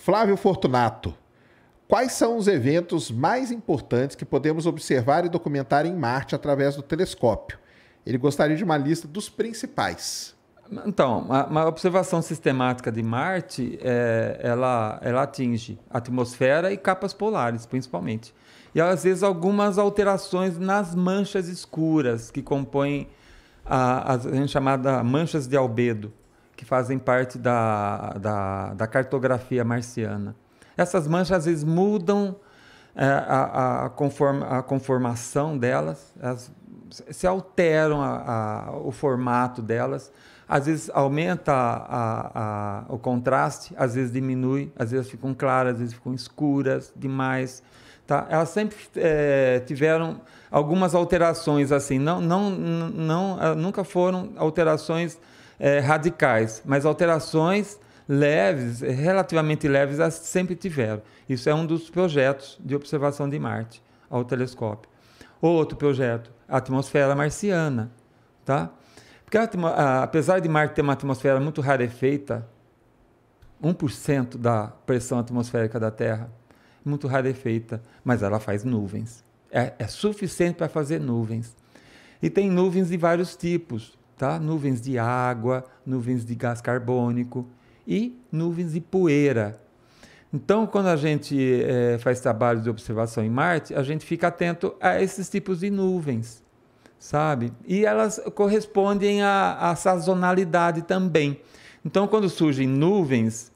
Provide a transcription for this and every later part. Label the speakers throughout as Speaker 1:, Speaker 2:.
Speaker 1: Flávio Fortunato, quais são os eventos mais importantes que podemos observar e documentar em Marte através do telescópio? Ele gostaria de uma lista dos principais.
Speaker 2: Então, uma observação sistemática de Marte, é, ela, ela atinge atmosfera e capas polares, principalmente. E às vezes algumas alterações nas manchas escuras que compõem as chamadas a chamada manchas de albedo que fazem parte da, da, da cartografia marciana. Essas manchas às vezes mudam é, a, a, a conformação delas, elas se alteram a, a, o formato delas, às vezes aumenta a, o contraste, às vezes diminui, às vezes ficam claras, às vezes ficam escuras demais. Tá? Elas sempre é, tiveram algumas alterações assim, não, não, não, é, nunca foram alterações é, radicais, mas alterações leves, relativamente leves, sempre tiveram. Isso é um dos projetos de observação de Marte ao telescópio. Outro projeto, a atmosfera marciana, tá? Porque a, apesar de Marte ter uma atmosfera muito rarefeita, 1% da pressão atmosférica da Terra, muito rarefeita, mas ela faz nuvens. É, é suficiente para fazer nuvens. E tem nuvens de vários tipos tá? nuvens de água, nuvens de gás carbônico e nuvens de poeira. Então, quando a gente é, faz trabalho de observação em Marte, a gente fica atento a esses tipos de nuvens, sabe? E elas correspondem à, à sazonalidade também. Então, quando surgem nuvens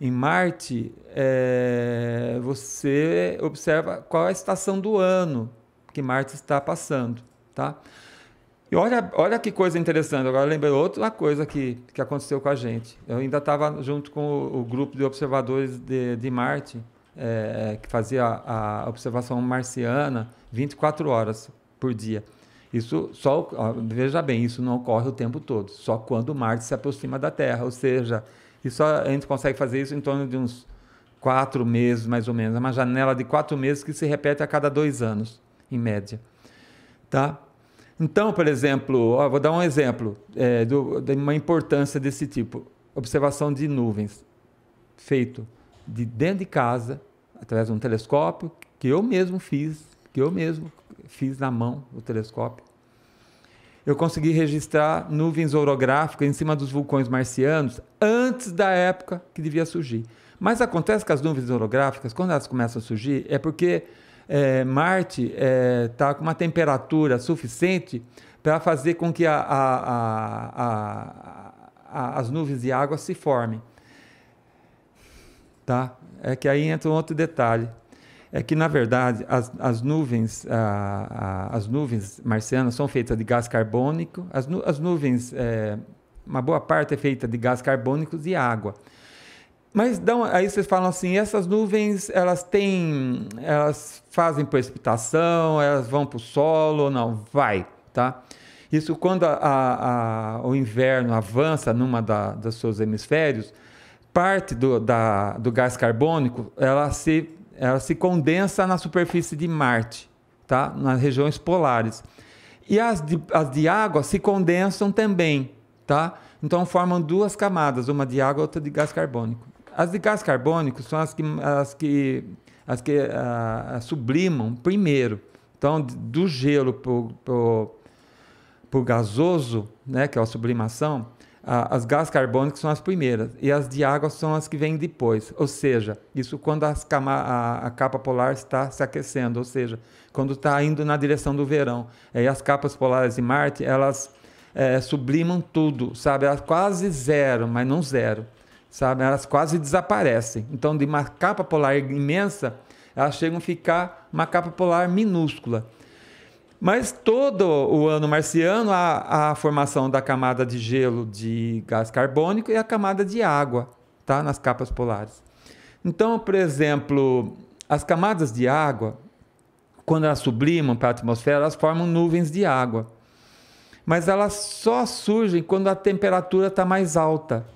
Speaker 2: em Marte, é, você observa qual é a estação do ano que Marte está passando, tá? E olha, olha que coisa interessante. Agora lembrei outra coisa que, que aconteceu com a gente. Eu ainda estava junto com o, o, grupo de observadores de, de Marte, é, que fazia a, a observação marciana 24 horas por dia. Isso só, veja bem, isso não ocorre o tempo todo, só quando Marte se aproxima da Terra, ou seja, isso a gente consegue fazer isso em torno de uns quatro meses, mais ou menos, é uma janela de quatro meses que se repete a cada dois anos, em média, tá? Então, por exemplo, ó, vou dar um exemplo é, do, de uma importância desse tipo. Observação de nuvens, feito de dentro de casa, através de um telescópio, que eu mesmo fiz, que eu mesmo fiz na mão o telescópio. Eu consegui registrar nuvens orográficas em cima dos vulcões marcianos antes da época que devia surgir. Mas acontece que as nuvens orográficas, quando elas começam a surgir, é porque é, Marte está é, tá com uma temperatura suficiente para fazer com que a, a, a, as nuvens de água se formem. Tá? É que aí entra um outro detalhe. É que, na verdade, as, as nuvens, as nuvens marcianas são feitas de gás carbônico. As, nu, as nuvens, é, uma boa parte é feita de gás carbônico e água. Mas dão, aí vocês falam assim, essas nuvens, elas têm, elas fazem precipitação, elas vão para o solo, não, vai, tá? Isso quando a, a, a, o inverno avança numa da, dos seus hemisférios, parte do, da, do gás carbônico, ela se, ela se condensa na superfície de Marte, tá? Nas regiões polares. E as de, as de água se condensam também, tá? Então formam duas camadas, uma de água e outra de gás carbônico. As de gás carbônico são as que, as que, as que ah, ah, sublimam primeiro. Então, do gelo para o gasoso, né, que é a sublimação, as gás carbônicos são as primeiras e as de água são as que vêm depois. Ou seja, isso quando cama, a, a, capa polar está se aquecendo, ou seja, quando está indo na direção do verão. É, e as capas polares de Marte elas é, sublimam tudo, sabe? Elas quase zero, mas não zero sabe? Elas quase desaparecem. Então, de uma capa polar imensa, elas chegam a ficar uma capa polar minúscula. Mas todo o ano marciano há a formação da camada de gelo de gás carbônico e a camada de água, tá? Nas capas polares. Então, por exemplo, as camadas de água, quando elas sublimam para a atmosfera, elas formam nuvens de água. Mas elas só surgem quando a temperatura está mais alta.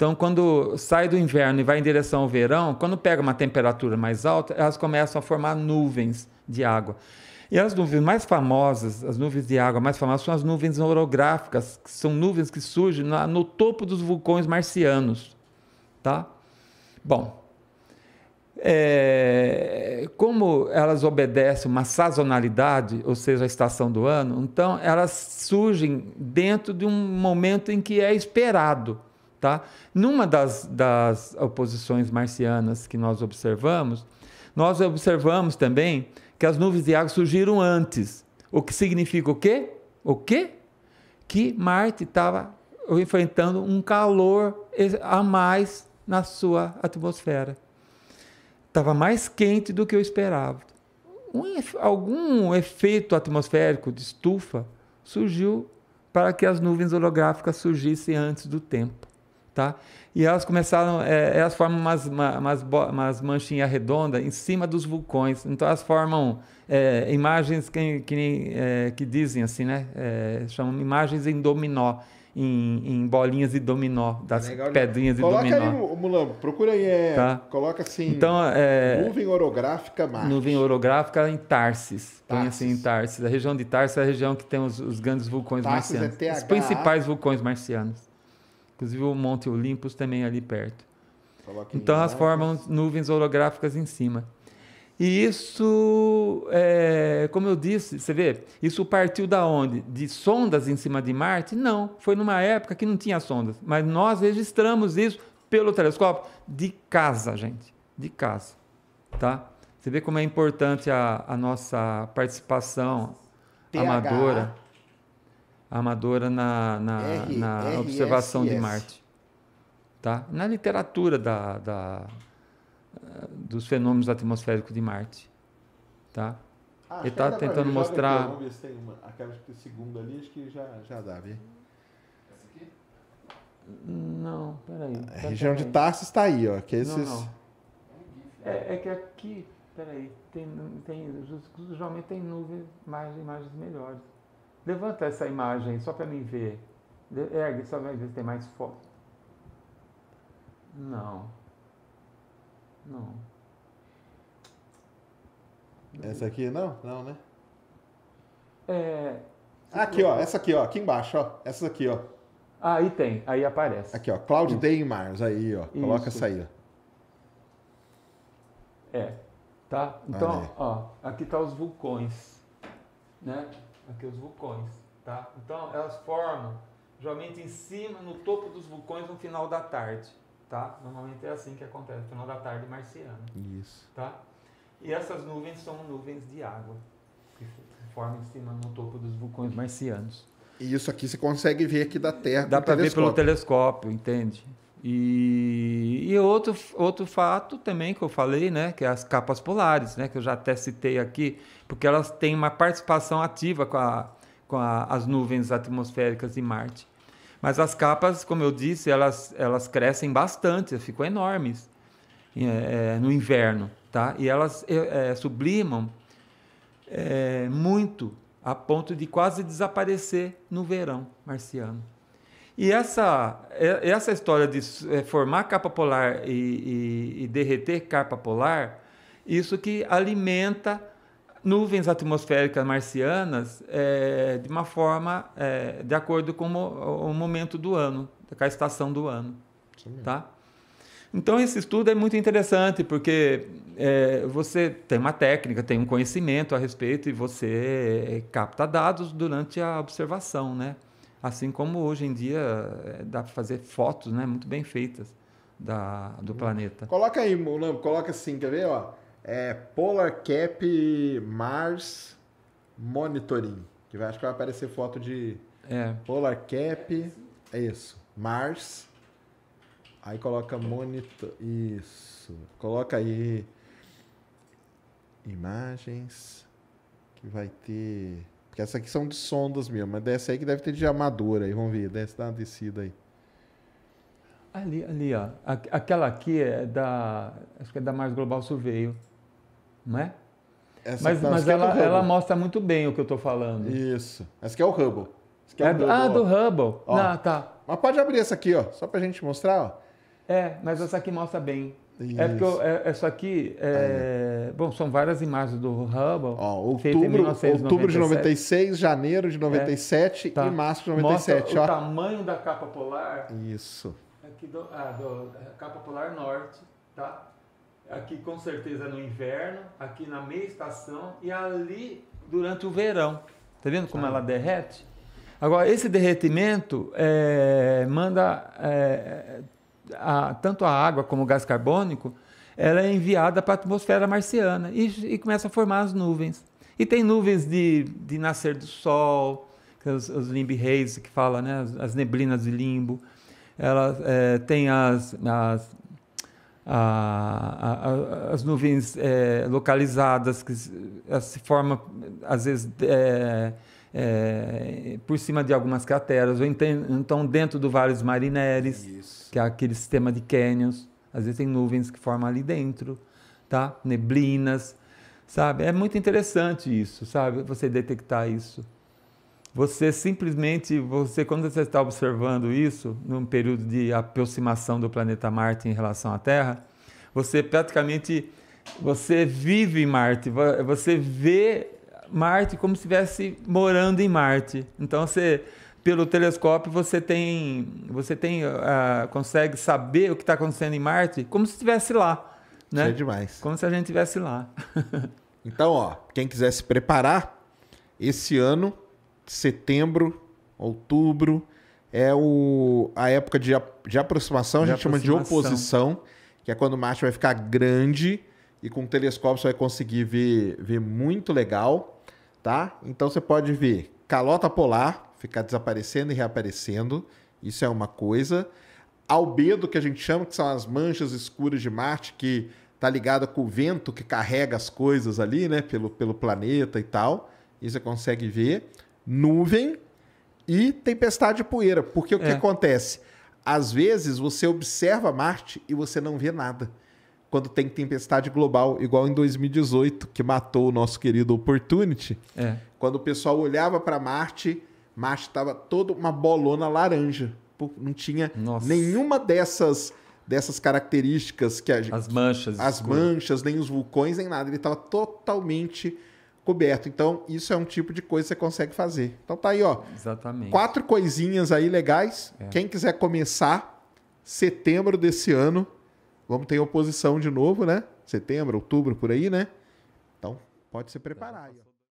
Speaker 2: Então, quando sai do inverno e vai em direção ao verão, quando pega uma temperatura mais alta, elas começam a formar nuvens de água. E as nuvens mais famosas, as nuvens de água mais famosas, são as nuvens orográficas, que são nuvens que surgem na, no topo dos vulcões marcianos. Tá? Bom, é, como elas obedecem uma sazonalidade, ou seja, a estação do ano, então elas surgem dentro de um momento em que é esperado. Tá? Numa das, das oposições marcianas que nós observamos, nós observamos também que as nuvens de água surgiram antes. O que significa o quê? O quê? Que Marte estava enfrentando um calor a mais na sua atmosfera. Estava mais quente do que eu esperava. Um, algum efeito atmosférico de estufa surgiu para que as nuvens holográficas surgissem antes do tempo tá? E elas começaram, é, elas formam umas, umas, umas manchinhas redondas em cima dos vulcões. Então elas formam é, imagens que, que, é, que, dizem assim, né? É, chamam imagens em dominó. Em, em, bolinhas de dominó, das Legal, né? pedrinhas né? de dominó. Coloca
Speaker 1: aí, Mulambo, procura aí, é, tá? coloca assim, então,
Speaker 2: é, nuvem
Speaker 1: orográfica Marte.
Speaker 2: Nuvem orográfica em Tarsis, põe assim em Tarsis. A região de Tarsis é a região que tem os, os grandes vulcões Tarsis é marcianos. É os principais vulcões marcianos. Inclusive o Monte Olympus também é ali perto. Então elas formam nuvens holográficas em cima. E isso, é, como eu disse, você vê, isso partiu da onde? De sondas em cima de Marte? Não, foi numa época que não tinha sondas. Mas nós registramos isso pelo telescópio de casa, gente, de casa, tá? Você vê como é importante a, a nossa participação PH. amadora. Né? amadora na, na, R, na observação de Marte. Tá? Na literatura da, da, dos fenômenos atmosféricos de Marte. Tá? Ah, Ele está tentando mostrar. Aqui, vamos
Speaker 1: ver se tem uma. Aquela segunda ali, acho que já, já dá, viu? Essa aqui? Não, peraí. A tá região de Tarsis está aí, ó. Que esses... Não, não.
Speaker 2: É, é que aqui, peraí, tem, tem, geralmente tem nuvem, mais, imagens melhores. Levanta essa imagem só para mim ver. Ergue só para ver se tem mais foto.
Speaker 1: Não. Não. Essa aqui não? Não, né? É. Aqui, ó. Essa aqui, ó. Aqui embaixo, ó. Essas aqui, ó. Aí tem, aí aparece. Aqui, ó. Cloud hum. Isso. Mars, aí, ó. Coloca Isso. essa aí, ó.
Speaker 2: É. Tá? Então, aí. ó. Aqui tá os vulcões. Né? aqui os vulcões, tá? Então elas formam geralmente em cima, no topo dos vulcões no final da tarde, tá? Normalmente é assim que acontece, no final da tarde marciana. Isso. Tá? E essas nuvens são nuvens de água que
Speaker 1: formam em cima no topo dos vulcões marcianos. E isso aqui você consegue ver aqui da Terra. Dá para ver pelo
Speaker 2: telescópio, entende? E, e, outro, outro fato também que eu falei, né, que é as capas polares, né, que eu já até citei aqui, porque elas têm uma participação ativa com, a, com a, as nuvens atmosféricas de Marte. Mas as capas, como eu disse, elas, elas crescem bastante, ficam enormes é, é, no inverno, tá? E elas é, é, sublimam é, muito a ponto de quase desaparecer no verão marciano. E essa, essa história de é, formar capa polar e, e, e derreter capa polar, isso que alimenta nuvens atmosféricas marcianas é, de uma forma é, de acordo com o, o, momento do ano, com a estação do ano, tá? Então esse estudo é muito interessante porque é, você tem uma técnica, tem um conhecimento a respeito e você capta dados durante a observação, né? Assim como hoje em dia eh, dá para fazer fotos né, muito bem feitas da, do hum. planeta.
Speaker 1: Coloca aí, Mulambo, coloca assim, quer ver? Ó? É Polar Cap Mars Monitoring. Que vai, acho que vai aparecer foto de é. Polar Cap. É isso. Mars. Aí coloca monitor. Isso. Coloca aí imagens que vai ter que essa aqui são de sondas mesmo, mas dessa aí que deve ter de amadora aí, vamos ver, desce dá uma descida aí.
Speaker 2: Ali, ali, ó. Aquela aqui é da. Acho que é da Mais Global Surveio, não é? Essa mas tá, mas é ela, é ela mostra muito bem o que eu estou falando. Isso. Essa aqui é o Hubble. É é, Hubble ah, ó. do Hubble. Ah,
Speaker 1: tá. Mas pode abrir essa aqui, ó, só para a gente mostrar, ó. É, mas essa aqui mostra bem. Isso. É porque
Speaker 2: eu, é, isso aqui, é, é. bom, são várias imagens do Hubble. Ó, outubro, outubro de 96,
Speaker 1: janeiro de 97 é, tá. e março de 97. Mostra ó. o
Speaker 2: tamanho da capa polar. Isso. Aqui do, ah, do, capa polar norte, tá? Aqui com certeza no inverno, aqui na meia estação e ali durante o verão. Tá vendo como ah. ela derrete? Agora, esse derretimento é, manda é, a, tanto a água como o gás carbônico, ela é enviada para a atmosfera marciana e, e começa a formar as nuvens. E tem nuvens de, de nascer do sol, é os, os limb haze que fala, né? as, as neblinas de limbo. Ela é, tem as, as, a, a, as nuvens é, localizadas, que se formam, às vezes, é, é, por cima de algumas crateras, ou então, então dentro do vários marineres, que é aquele sistema de canyons. Às vezes tem nuvens que formam ali dentro, tá? Neblinas, sabe? É muito interessante isso, sabe? Você detectar isso. Você simplesmente, você quando você está observando isso, num período de aproximação do planeta Marte em relação à Terra, você praticamente você vive em Marte, você vê Marte como se estivesse morando em Marte. Então você pelo telescópio você tem você tem uh, consegue saber o que está acontecendo em Marte como se estivesse lá, né? Isso é demais. Como se a gente estivesse lá.
Speaker 1: então, ó, quem quiser se preparar esse ano, setembro, outubro é o, a época de, de aproximação, de a gente aproximação. chama de oposição, que é quando Marte vai ficar grande e com o telescópio você vai conseguir ver, ver muito legal tá? Então você pode ver calota polar ficar desaparecendo e reaparecendo, isso é uma coisa. Albedo, que a gente chama, que são as manchas escuras de Marte, que tá ligada com o vento que carrega as coisas ali, né, pelo, pelo planeta e tal. Isso você consegue ver. Nuvem e tempestade de poeira, porque o que é. acontece? Às vezes você observa Marte e você não vê nada quando tem tempestade global, igual em 2018, que matou o nosso querido Opportunity. É. Quando o pessoal olhava para Marte, Marte estava toda uma bolona laranja. Não tinha Nossa. nenhuma dessas dessas características que a gente, as manchas, as escuro. manchas, nem os vulcões, nem nada. Ele estava totalmente coberto. Então, isso é um tipo de coisa que você consegue fazer. Então tá aí, ó.
Speaker 2: Exatamente.
Speaker 1: Quatro coisinhas aí legais. É. Quem quiser começar setembro desse ano, Vamos ter oposição de novo, né? Setembro, outubro, por aí, né? Então, pode se preparar. Aí,